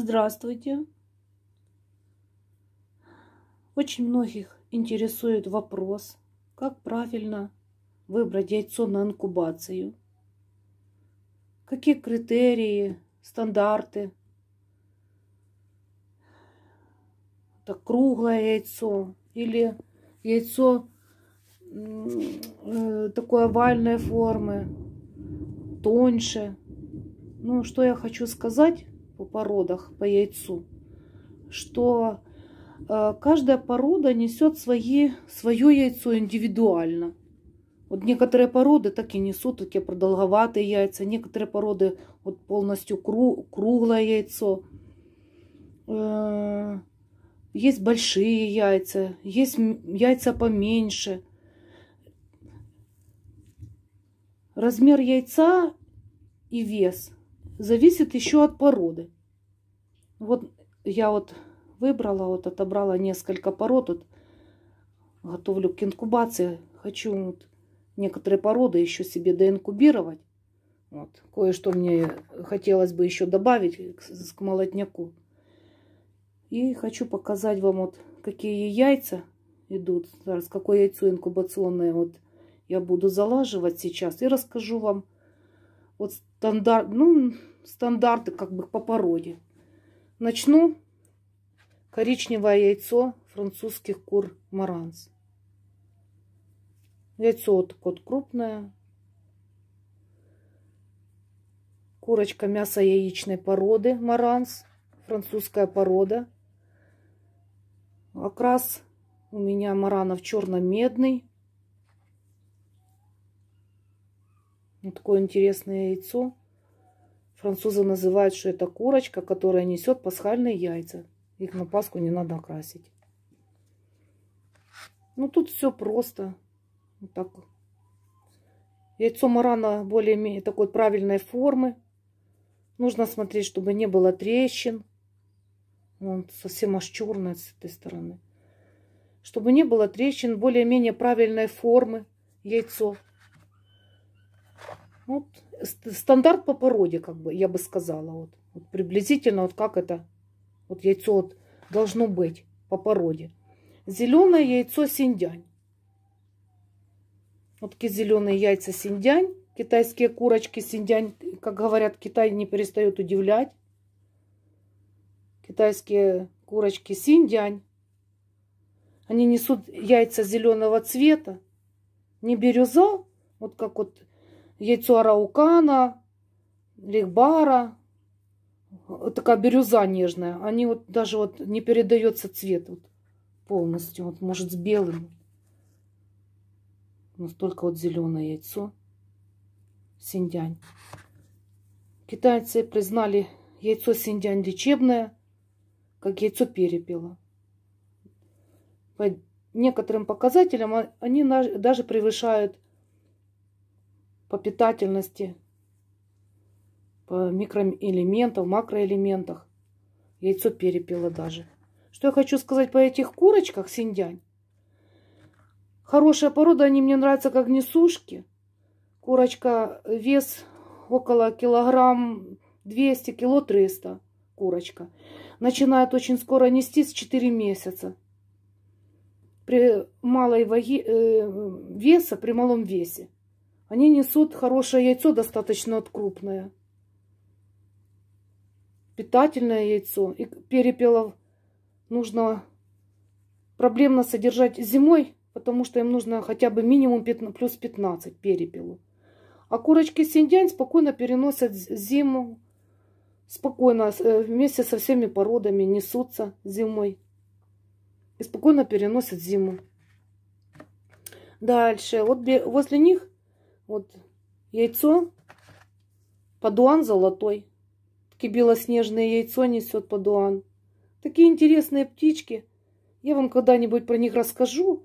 Здравствуйте! Очень многих интересует вопрос, как правильно выбрать яйцо на инкубацию, какие критерии, стандарты. Это круглое яйцо или яйцо э, такой овальной формы, тоньше. Ну, что я хочу сказать, по породах, по яйцу, что э, каждая порода несет свои, свое яйцо индивидуально. Вот некоторые породы так и несут такие продолговатые яйца, некоторые породы вот полностью круглое яйцо. Э, есть большие яйца, есть яйца поменьше. Размер яйца и вес зависит еще от породы. Вот я вот выбрала, вот отобрала несколько пород, вот, готовлю к инкубации. Хочу вот, некоторые породы еще себе доинкубировать. Вот. Кое-что мне хотелось бы еще добавить к, к молотняку. И хочу показать вам, вот, какие яйца идут, раз какое яйцо инкубационное вот, я буду залаживать сейчас. И расскажу вам, вот стандарт, ну, стандарты как бы по породе. Начну коричневое яйцо французских кур Маранс. Яйцо вот такое вот крупное. Курочка мясо яичной породы Маранс, французская порода. Окрас у меня маранов черно-медный. Вот ну, такое интересное яйцо. Французы называют, что это курочка, которая несет пасхальные яйца. Их на Пасху не надо красить. Ну, тут все просто. Вот так. Яйцо марана более менее такой правильной формы. Нужно смотреть, чтобы не было трещин. Он совсем аж черный с этой стороны. Чтобы не было трещин более-менее правильной формы яйцо. Вот стандарт по породе, как бы, я бы сказала. Вот, вот приблизительно вот как это, вот яйцо вот должно быть по породе. Зеленое яйцо синдянь. Вот такие зеленые яйца синдянь. Китайские курочки синдянь, как говорят, Китай не перестает удивлять. Китайские курочки синдянь. Они несут яйца зеленого цвета. Не бирюза, вот как вот яйцо араукана, ригбара, такая бирюза нежная. Они вот даже вот не передается цвет вот полностью, вот может с белым. Настолько вот зеленое яйцо. Синдянь. Китайцы признали яйцо синдянь лечебное, как яйцо перепела. По некоторым показателям а, они даже превышают по питательности, по микроэлементам, макроэлементах. Яйцо перепела даже. Что я хочу сказать по этих курочках синдянь? Хорошая порода, они мне нравятся как несушки. Курочка вес около килограмм 200, кило 300 курочка. Начинает очень скоро нести с 4 месяца. При малой ваги, э, веса, при малом весе. Они несут хорошее яйцо, достаточно крупное. Питательное яйцо. И перепелов нужно проблемно содержать зимой, потому что им нужно хотя бы минимум 15, плюс 15 перепелу. А курочки синдянь спокойно переносят зиму, спокойно э, вместе со всеми породами несутся зимой и спокойно переносят зиму. Дальше, вот возле них вот яйцо, падуан золотой. Такие белоснежное яйцо несет падуан. Такие интересные птички. Я вам когда-нибудь про них расскажу.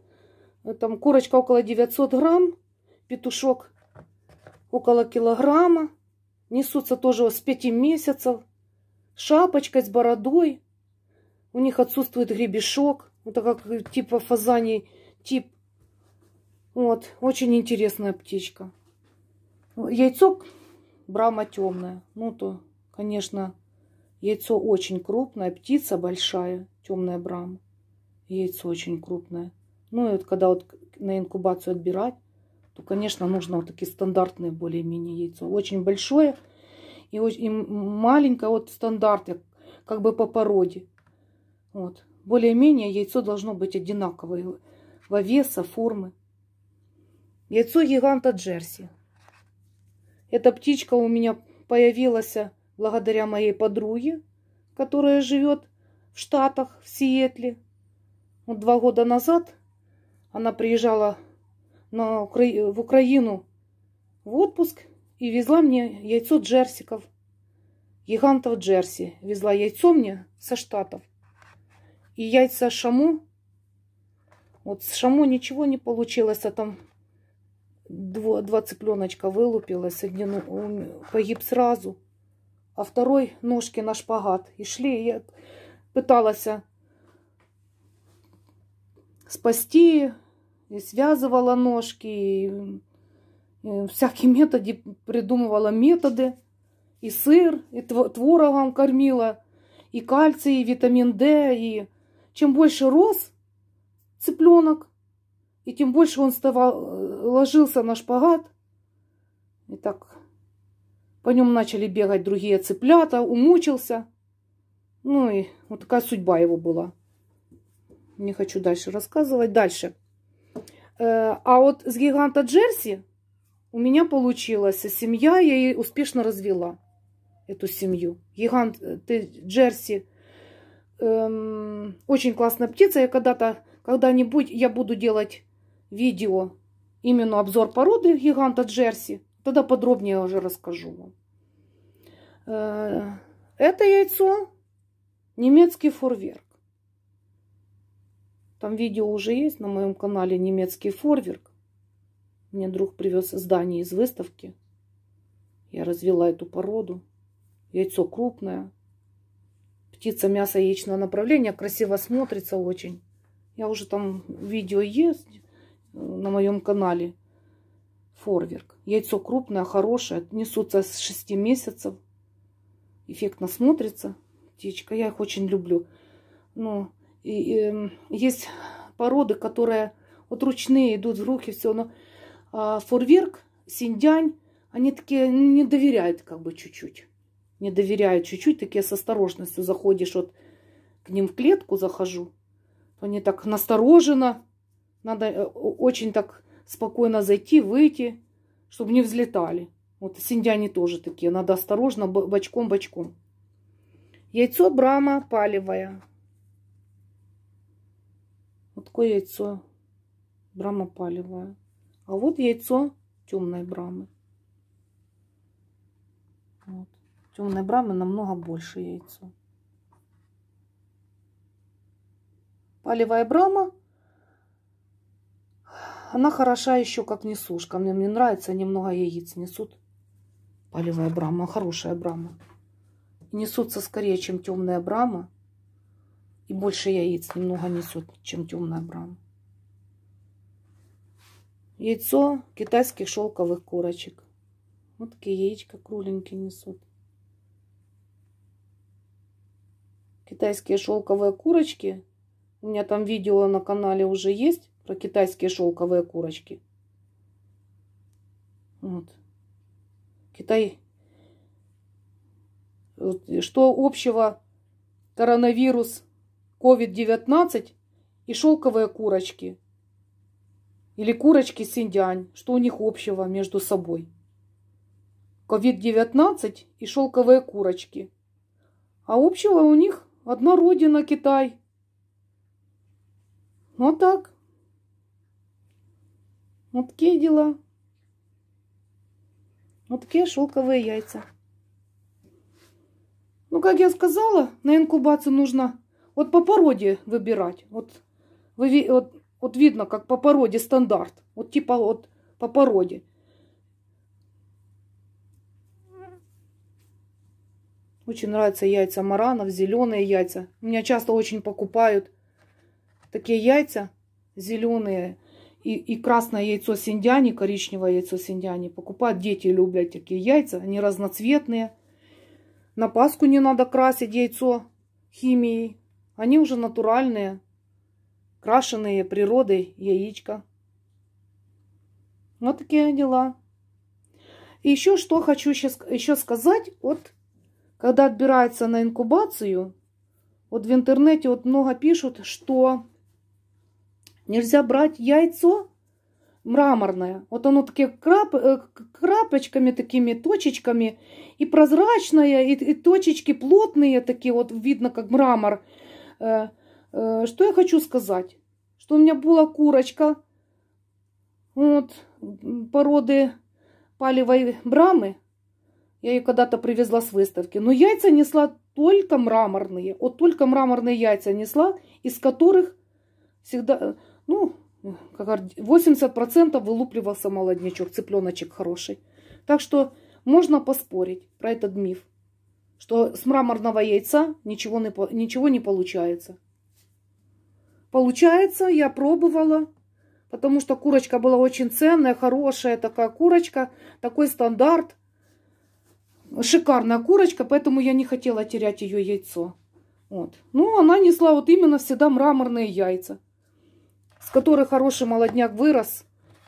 Там курочка около 900 грамм, петушок около килограмма. Несутся тоже с 5 месяцев. Шапочка с бородой. У них отсутствует гребешок. это как типа фазаний, тип вот, очень интересная птичка. Яйцо брама темное. Ну, то, конечно, яйцо очень крупное, птица большая, темная брама. Яйцо очень крупное. Ну, и вот когда вот на инкубацию отбирать, то, конечно, нужно вот такие стандартные более-менее яйцо. Очень большое и, очень, и маленькое, вот стандарт, как бы по породе. Вот. Более-менее яйцо должно быть одинаковое во веса, формы. Яйцо гиганта Джерси. Эта птичка у меня появилась благодаря моей подруге, которая живет в Штатах, в Сиэтле. Вот два года назад она приезжала на Укра... в Украину в отпуск и везла мне яйцо джерсиков, гигантов джерси. Везла яйцо мне со Штатов. И яйца шаму. Вот с шаму ничего не получилось, а там два, два цыпленочка вылупилось, один погиб сразу, а второй ножки на шпагат. И шли, и я пыталась спасти, и связывала ножки, и, и всякие методы, придумывала методы, и сыр, и творогом кормила, и кальций, и витамин D, и чем больше рос цыпленок, и тем больше он вставал, э, ложился на шпагат. И так по нем начали бегать другие цыплята, умучился. Ну и вот такая судьба его была. Не хочу дальше рассказывать. Дальше. Э, а вот с гиганта Джерси у меня получилась семья, я ее успешно развела, эту семью. Гигант э, ты Джерси эм, очень классная птица. Я когда-то, когда-нибудь я буду делать видео, именно обзор породы гиганта Джерси. Тогда подробнее уже расскажу вам. Э, это яйцо немецкий форверк. Там видео уже есть на моем канале немецкий форверк. Мне друг привез здание из выставки. Я развела эту породу. Яйцо крупное. Птица мясо яичного направления. Красиво смотрится очень. Я уже там видео есть на моем канале. Форверк. Яйцо крупное, хорошее. Несутся с 6 месяцев. Эффектно смотрится птичка. Я их очень люблю. Но и, и, эм, есть породы, которые вот ручные идут в руки, все. Но а, форверк, синдянь, они такие ну, не доверяют как бы чуть-чуть. Не доверяют чуть-чуть, такие с осторожностью заходишь. Вот к ним в клетку захожу. Они так настороженно надо э, очень так спокойно зайти, выйти, чтобы не взлетали. Вот синдяне тоже такие. Надо осторожно, бочком-бочком. Яйцо брама палевое. Вот такое яйцо брама палевое. А вот яйцо темной брамы. Вот. Темной брамы намного больше яйцо. Палевая брама она хороша еще как несушка. Мне, мне нравится, немного яиц несут. Полевая брама, хорошая брама. несутся скорее, чем темная брама. И больше яиц немного несут, чем темная брама. Яйцо китайских шелковых курочек. Вот такие яичко кругленькие несут. Китайские шелковые курочки. У меня там видео на канале уже есть про китайские шелковые курочки. Вот. Китай. Что общего коронавирус COVID-19 и шелковые курочки? Или курочки синдянь? Что у них общего между собой? COVID-19 и шелковые курочки. А общего у них одна родина Китай. Вот так. Вот такие дела. Вот такие шелковые яйца. Ну, как я сказала, на инкубацию нужно вот по породе выбирать. Вот, вы, вот, вот видно, как по породе стандарт. Вот типа вот по породе. Очень нравятся яйца маранов, зеленые яйца. У меня часто очень покупают такие яйца зеленые и, и красное яйцо синдиани, коричневое яйцо синдиани. Покупают дети, любят такие яйца. Они разноцветные. На Пасху не надо красить яйцо химией. Они уже натуральные, крашеные природой яичко. Вот такие дела. И еще что хочу сейчас еще сказать. Вот когда отбирается на инкубацию, вот в интернете вот много пишут, что Нельзя брать яйцо мраморное. Вот оно такие крап, э, крапочками, такими точечками. И прозрачное, и, и точечки плотные такие, вот видно, как мрамор. Э, э, что я хочу сказать? Что у меня была курочка вот, породы палевой брамы. Я ее когда-то привезла с выставки. Но яйца несла только мраморные. Вот только мраморные яйца несла, из которых всегда, ну, как 80% вылупливался молоднячок, цыпленочек хороший. Так что можно поспорить про этот миф, что с мраморного яйца ничего не, ничего не получается. Получается, я пробовала, потому что курочка была очень ценная, хорошая такая курочка, такой стандарт. Шикарная курочка, поэтому я не хотела терять ее яйцо. Вот. Но ну, она несла вот именно всегда мраморные яйца с которой хороший молодняк вырос,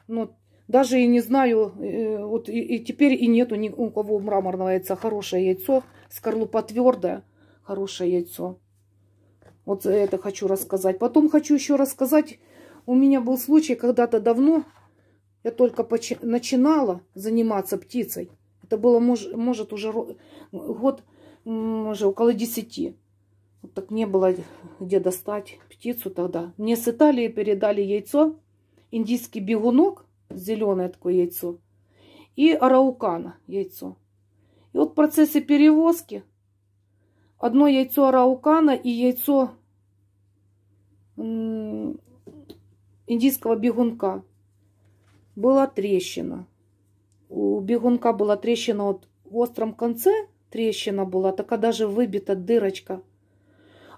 но даже и не знаю, э, вот и, и теперь и нету ни у кого мраморного яйца. Хорошее яйцо, скорлупа твердая, хорошее яйцо. Вот это хочу рассказать. Потом хочу еще рассказать, у меня был случай когда-то давно, я только начинала заниматься птицей. Это было, может уже год, уже около десяти. Вот так не было где достать птицу тогда. Мне с Италии передали яйцо, индийский бегунок, зеленое такое яйцо, и араукана яйцо. И вот в процессе перевозки одно яйцо араукана и яйцо индийского бегунка была трещина. У бегунка была трещина вот в остром конце, трещина была, такая даже выбита дырочка –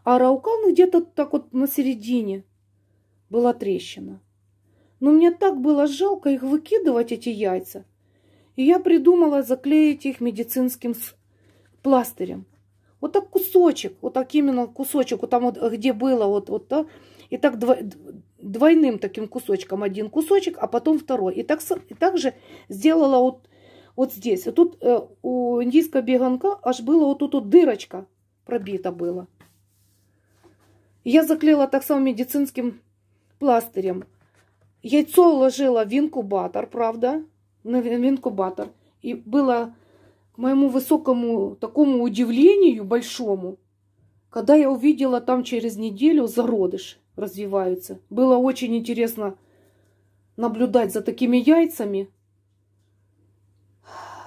а Раукан где-то так вот на середине была трещина. Но мне так было жалко их выкидывать, эти яйца. И я придумала заклеить их медицинским пластырем. Вот так кусочек, вот так именно кусочек, вот там вот э, где было, вот, вот так. И так двойным таким кусочком один кусочек, а потом второй. И так, и так же сделала вот, вот здесь. Вот тут э, у индийского беганка аж было вот тут вот дырочка пробита была. Я заклеила так само медицинским пластырем. Яйцо уложила в инкубатор, правда, в инкубатор. И было к моему высокому такому удивлению большому, когда я увидела там через неделю зародыш развиваются. Было очень интересно наблюдать за такими яйцами.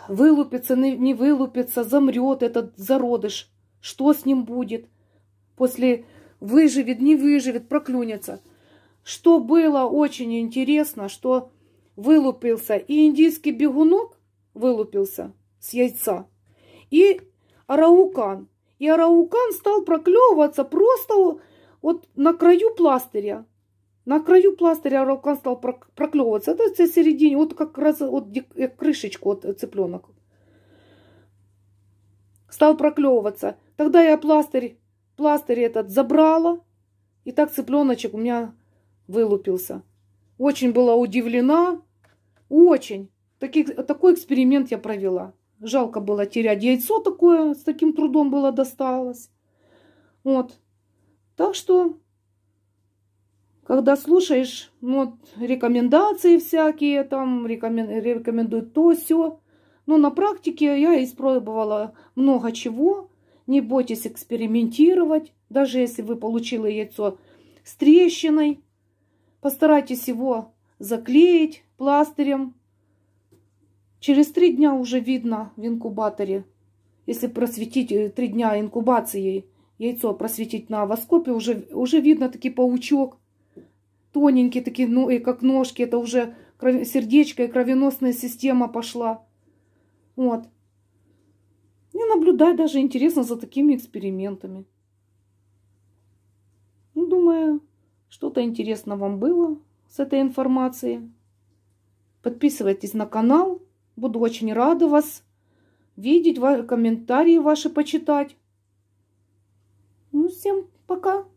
Вылупится, не вылупится, замрет этот зародыш. Что с ним будет после выживет, не выживет, проклюнется. Что было очень интересно, что вылупился и индийский бегунок вылупился с яйца, и араукан. И араукан стал проклевываться просто вот на краю пластыря. На краю пластыря араукан стал проклевываться. Это, это середине, вот как раз вот э, крышечку от э, цыпленок. Стал проклевываться. Тогда я пластырь пластырь этот забрала. И так цыпленочек у меня вылупился. Очень была удивлена. Очень. Таких, такой эксперимент я провела. Жалко было терять яйцо такое, с таким трудом было досталось. Вот. Так что, когда слушаешь ну, вот, рекомендации всякие, там рекомен... рекомендуют то, все. Но на практике я испробовала много чего. Не бойтесь экспериментировать, даже если вы получили яйцо с трещиной. Постарайтесь его заклеить пластырем. Через три дня уже видно в инкубаторе. Если просветить э, три дня инкубацией, яйцо просветить на воскопе, уже, уже видно таки паучок. Тоненькие такие, ну и как ножки, это уже сердечко и кровеносная система пошла. Вот. Мне наблюдать даже интересно за такими экспериментами. Ну, думаю, что-то интересно вам было с этой информацией. Подписывайтесь на канал. Буду очень рада вас видеть, комментарии ваши почитать. Ну, всем пока.